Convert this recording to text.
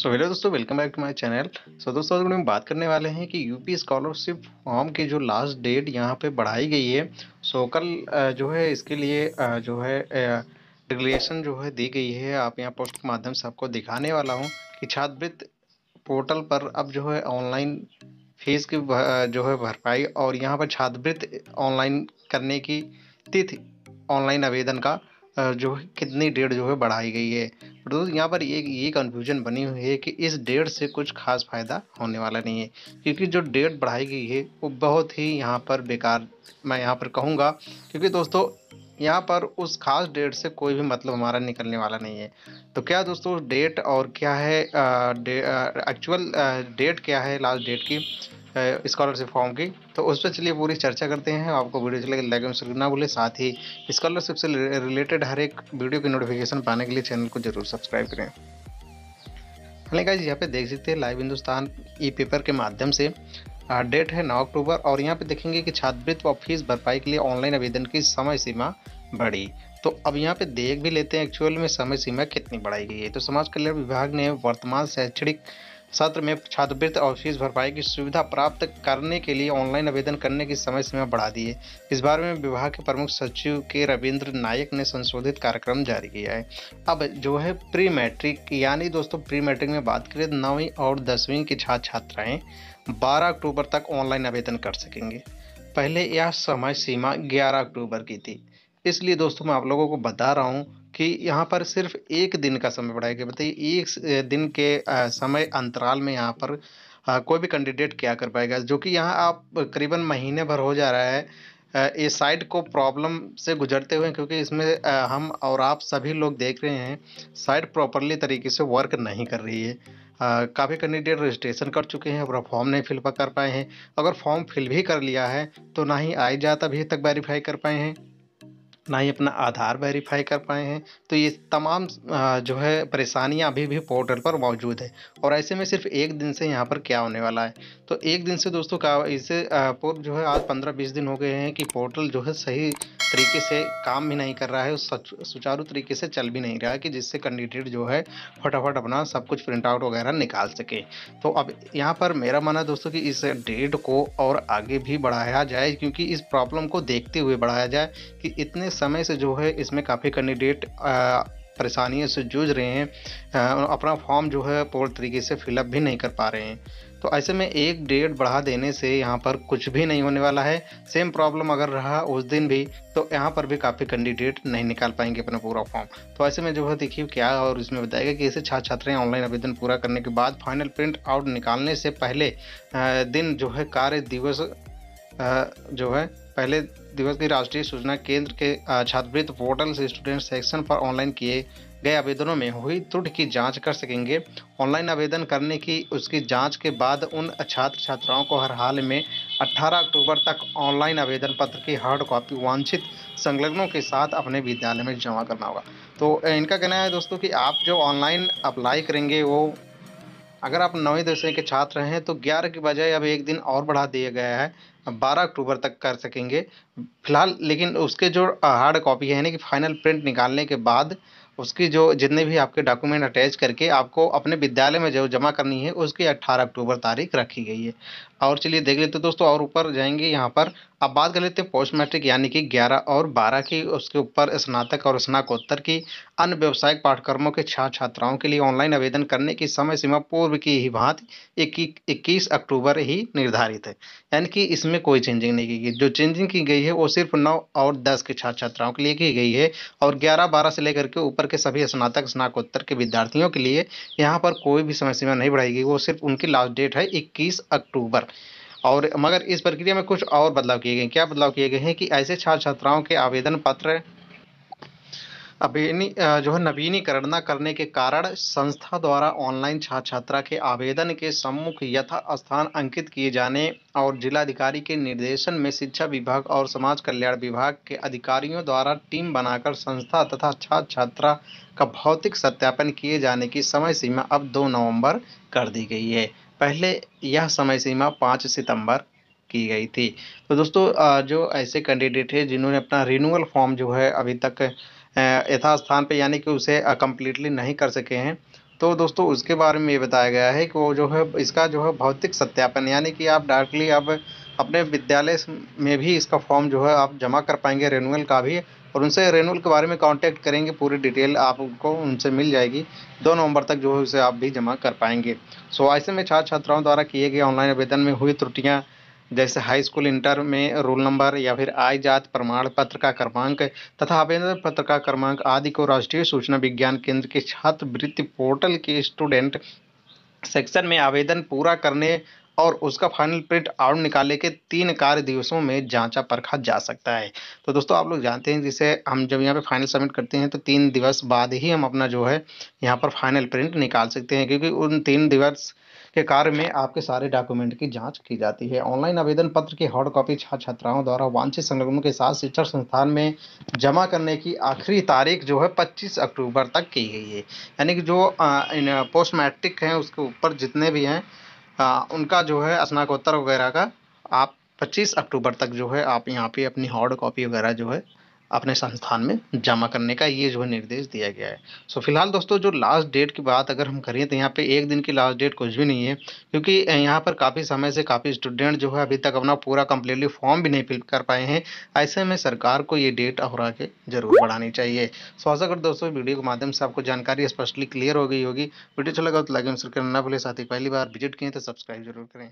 सो hello दोस्तों welcome back to my channel so दोस्तों आज हम बात करने वाले हैं कि यूपी स्कॉलरशिप फॉर्म की जो लास्ट डेट यहाँ पे बढ़ाई गई है सो so, कल जो है इसके लिए जो है रेगुलेशन जो है दी गई है आप यहाँ पोस्ट के माध्यम से आपको दिखाने वाला हूँ कि छात्रवृत्त पोर्टल पर अब जो है ऑनलाइन फीस की जो है भरपाई और यहाँ पर छात्रवृत्त ऑनलाइन करने की तिथि ऑनलाइन आवेदन का जो कितनी डेट जो है बढ़ाई गई है तो दोस्तों यहाँ पर ये ये कन्फ्यूजन बनी हुई है कि इस डेट से कुछ खास फ़ायदा होने वाला नहीं है क्योंकि जो डेट बढ़ाई गई है वो बहुत ही यहाँ पर बेकार मैं यहाँ पर कहूँगा क्योंकि दोस्तों यहाँ पर उस खास डेट से कोई भी मतलब हमारा निकलने वाला नहीं है तो क्या दोस्तों डेट और क्या है एक्चुअल डेट क्या है लास्ट डेट की स्कॉलरशिप फॉर्म की तो उस पर चलिए पूरी चर्चा करते हैं आपको वीडियो चले लाइक एंड ना भूलें साथ ही स्कॉलरशिप से रिलेटेड हर एक वीडियो की नोटिफिकेशन पाने के लिए चैनल को जरूर सब्सक्राइब करें हमें गाइज यहाँ पे देख सकते हैं लाइव हिंदुस्तान ई पेपर के माध्यम से डेट है नौ अक्टूबर और यहाँ पे देखेंगे कि छात्रवृत्ति व फीस भरपाई के लिए ऑनलाइन आवेदन की समय सीमा बढ़ी तो अब यहाँ पे देख भी लेते हैं एक्चुअल में समय सीमा कितनी बढ़ाई गई है तो समाज कल्याण विभाग ने वर्तमान शैक्षणिक सत्र में छात्रवृत्ति और फीस भरपाई की सुविधा प्राप्त करने के लिए ऑनलाइन आवेदन करने की समय सीमा बढ़ा दी है इस बारे में विभाग के प्रमुख सचिव के रविंद्र नायक ने संशोधित कार्यक्रम जारी किया है अब जो है प्री मैट्रिक यानी दोस्तों प्री मैट्रिक में बात करें नौवीं और दसवीं की छात्र छात्राएँ बारह अक्टूबर तक ऑनलाइन आवेदन कर सकेंगे पहले यह समय सीमा ग्यारह अक्टूबर की थी इसलिए दोस्तों मैं आप लोगों को बता रहा हूँ कि यहाँ पर सिर्फ एक दिन का समय बढ़ाएगा गया बताइए एक दिन के समय अंतराल में यहाँ पर कोई भी कैंडिडेट क्या कर पाएगा जो कि यहाँ आप करीबन महीने भर हो जा रहा है इस साइट को प्रॉब्लम से गुजरते हुए क्योंकि इसमें हम और आप सभी लोग देख रहे हैं साइट प्रॉपरली तरीके से वर्क नहीं कर रही है काफ़ी कैंडिडेट रजिस्ट्रेशन कर चुके हैं और फॉर्म नहीं फिल कर पाए हैं अगर फॉर्म फिल भी कर लिया है तो ना ही आई जाता अभी तक वेरीफाई कर पाए हैं ना ही अपना आधार वेरीफाई कर पाए हैं तो ये तमाम जो है परेशानियां अभी भी पोर्टल पर मौजूद है और ऐसे में सिर्फ एक दिन से यहाँ पर क्या होने वाला है तो एक दिन से दोस्तों का इसे पूर्व जो है आज पंद्रह बीस दिन हो गए हैं कि पोर्टल जो है सही तरीके से काम भी नहीं कर रहा है सुचारू तरीके से चल भी नहीं रहा है कि जिससे कैंडिडेट जो है फटाफट अपना सब कुछ प्रिंट आउट वगैरह निकाल सके तो अब यहाँ पर मेरा मानना दोस्तों कि इस डेट को और आगे भी बढ़ाया जाए क्योंकि इस प्रॉब्लम को देखते हुए बढ़ाया जाए कि इतने समय से जो है इसमें काफ़ी कैंडिडेट परेशानियों से जूझ रहे हैं अपना फॉर्म जो है पूर्ण तरीके से फिलअप भी नहीं कर पा रहे हैं तो ऐसे में एक डेट बढ़ा देने से यहाँ पर कुछ भी नहीं होने वाला है सेम प्रॉब्लम अगर रहा उस दिन भी तो यहाँ पर भी काफ़ी कैंडिडेट नहीं निकाल पाएंगे अपना पूरा फॉर्म तो ऐसे में जो है देखिए क्या और इसमें बताएगा कि ऐसे छात्र छात्राएँ ऑनलाइन आवेदन पूरा करने के बाद फाइनल प्रिंट आउट निकालने से पहले दिन जो है कार्य दिवस जो है पहले दिवस की राष्ट्रीय सूचना केंद्र के छात्रवृत्ति पोर्टल से स्टूडेंट सेक्शन पर ऑनलाइन किए गए आवेदनों में हुई त्रुटि की जांच कर सकेंगे ऑनलाइन आवेदन करने की उसकी जांच के बाद उन छात्र छात्राओं को हर हाल में 18 अक्टूबर तक ऑनलाइन आवेदन पत्र की हार्ड कॉपी वांछित संलग्नों के साथ अपने विद्यालय में जमा करना होगा तो इनका कहना है दोस्तों कि आप जो ऑनलाइन अप्लाई करेंगे वो अगर आप नौवीं दसवीं के छात्र हैं तो ग्यारह के बजाय अब एक दिन और बढ़ा दिया गया है बारह अक्टूबर तक कर सकेंगे फिलहाल लेकिन उसके जो हार्ड कॉपी है यानी कि फाइनल प्रिंट निकालने के बाद उसकी जो जितने भी आपके डॉक्यूमेंट अटैच करके आपको अपने विद्यालय में जो जमा करनी है उसकी 18 अक्टूबर तारीख रखी गई है और चलिए देख लेते दोस्तों और ऊपर जाएंगे यहाँ पर अब बात कर लेते हैं पोस्ट मैट्रिक यानी कि 11 और 12 की उसके ऊपर स्नातक और स्नाकोत्तर की अन्य व्यावसायिक पाठ्यक्रमों के छात्र छात्राओं के लिए ऑनलाइन आवेदन करने की समय सीमा पूर्व की ही भांति इक्कीस अक्टूबर ही निर्धारित है यानी कि इसमें कोई चेंजिंग नहीं की गई जो चेंजिंग की गई है वो सिर्फ नौ और दस के छात्र छात्राओं के लिए की गई है और ग्यारह बारह से लेकर के ऊपर के सभी स्नातक स्नातकोत्तर के विद्यार्थियों के लिए यहाँ पर कोई भी समय सीमा नहीं बढ़ाई गई वो सिर्फ उनकी लास्ट डेट है इक्कीस अक्टूबर और मगर इस प्रक्रिया में कुछ और बदलाव किए गए क्या बदलाव किए गए हैं कि ऐसे छात्र छात्राओं के आवेदन पत्र अभिनी जो है नवीनीकरण न करने के कारण संस्था द्वारा ऑनलाइन छात्र छात्रा के आवेदन के सम्मुख यथा स्थान अंकित किए जाने और जिलाधिकारी के निर्देशन में शिक्षा विभाग और समाज कल्याण विभाग के अधिकारियों द्वारा टीम बनाकर संस्था तथा छात्र छात्रा का भौतिक सत्यापन किए जाने की समय सीमा अब दो नवम्बर कर दी गई है पहले यह समय सीमा पाँच सितंबर की गई थी तो दोस्तों जो ऐसे कैंडिडेट है जिन्होंने अपना रिन्यूअल फॉर्म जो है अभी तक यथास्थान पे यानी कि उसे कम्प्लीटली नहीं कर सके हैं तो दोस्तों उसके बारे में ये बताया गया है कि वो जो है इसका जो है भौतिक सत्यापन यानी कि आप डायरेक्टली आप अपने विद्यालय में भी इसका फॉर्म जो है आप जमा कर पाएंगे रेनुअल का भी और उनसे रेनुअल के बारे में कांटेक्ट करेंगे पूरी डिटेल आपको उनसे मिल जाएगी दो नवंबर तक जो है उसे आप भी जमा कर पाएंगे सो ऐसे में छात्र छात्राओं द्वारा किए गए ऑनलाइन आवेदन में हुई त्रुटियाँ जैसे हाई स्कूल इंटर में रोल नंबर या फिर आय जात प्रमाण पत्र का क्रमांक तथा आवेदन पत्र का क्रमांक आदि को राष्ट्रीय सूचना विज्ञान केंद्र के छात्रवृत्ति पोर्टल के स्टूडेंट सेक्शन में आवेदन पूरा करने और उसका फाइनल प्रिंट आउट निकाले के तीन कार्य दिवसों में जांचा परखा जा सकता है तो दोस्तों आप लोग जानते हैं जिसे हम जब यहाँ पे फाइनल सबमिट करते हैं तो तीन दिवस बाद ही हम अपना जो है यहाँ पर फाइनल प्रिंट निकाल सकते हैं क्योंकि उन तीन दिवस के कार्य में आपके सारे डॉक्यूमेंट की जांच की जाती है ऑनलाइन आवेदन पत्र की हार्ड कॉपी छात्र छात्राओं द्वारा वांछित संलग्नों के साथ शिक्षण संस्थान में जमा करने की आखिरी तारीख जो है 25 अक्टूबर तक की गई है यानी कि जो पोस्ट मैट्रिक हैं उसके ऊपर जितने भी हैं आ, उनका जो है स्नाकोत्तर वगैरह का आप 25 अक्टूबर तक जो है आप यहाँ पे अपनी हार्ड कॉपी वगैरह जो है अपने संस्थान में जमा करने का ये जो है निर्देश दिया गया है सो फिलहाल दोस्तों जो लास्ट डेट की बात अगर हम करें तो यहाँ पे एक दिन की लास्ट डेट कुछ भी नहीं है क्योंकि यहाँ पर काफ़ी समय से काफ़ी स्टूडेंट जो है अभी तक अपना पूरा कम्प्लीटली फॉर्म भी नहीं फिल कर पाए हैं ऐसे में सरकार को ये डेट और आगे जरूर बढ़ानी चाहिए सो आशा कर दोस्तों वीडियो के माध्यम से आपको जानकारी स्पष्टली क्लियर हो गई होगी वीडियो अच्छा लगा तो लाइक करना भूलें साथ ही पहली बार विजिट किए तो सब्सक्राइब जरूर करें